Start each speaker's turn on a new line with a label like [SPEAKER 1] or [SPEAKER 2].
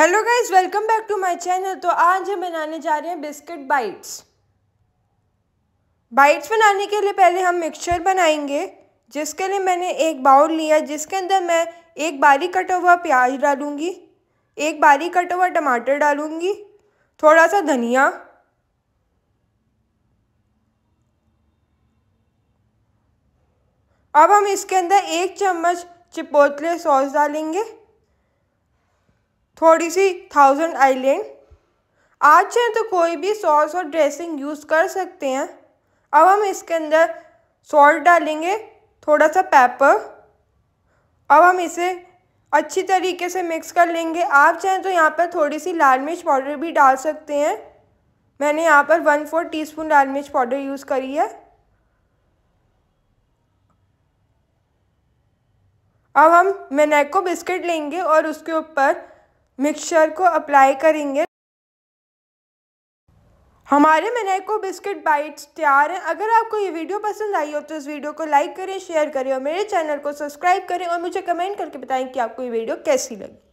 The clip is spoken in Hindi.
[SPEAKER 1] hello guys welcome back to my channel तो आज हम बनाने जा रहे हैं बिस्किट बाइट्स बाइट्स बनाने के लिए पहले हम मिक्सचर बनाएंगे जिसके लिए मैंने एक बाउल लिया जिसके अंदर मैं एक बारीक कटा हुआ प्याज डालूंगी एक बारीक कटा हुआ टमाटर डालूंगी थोड़ा सा धनिया अब हम इसके अंदर एक चम्मच चिपोतले सॉस डालेंगे थोड़ी सी थाउजेंड आइलैंड आज चाहे तो कोई भी सॉस और ड्रेसिंग यूज़ कर सकते हैं अब हम इसके अंदर सॉल्ट डालेंगे थोड़ा सा पेपर अब हम इसे अच्छी तरीके से मिक्स कर लेंगे आप चाहें तो यहाँ पर थोड़ी सी लाल मिर्च पाउडर भी डाल सकते हैं मैंने यहाँ पर वन फोर टीस्पून लाल मिर्च पाउडर यूज़ करी है अब हम मेनेको बिस्किट लेंगे और उसके ऊपर मिक्सचर को अप्लाई करेंगे हमारे मेनेको बिस्किट बाइट्स तैयार हैं अगर आपको ये वीडियो पसंद आई हो तो इस वीडियो को लाइक करें शेयर करें और मेरे चैनल को सब्सक्राइब करें और मुझे कमेंट करके बताएं कि आपको ये वीडियो कैसी लगी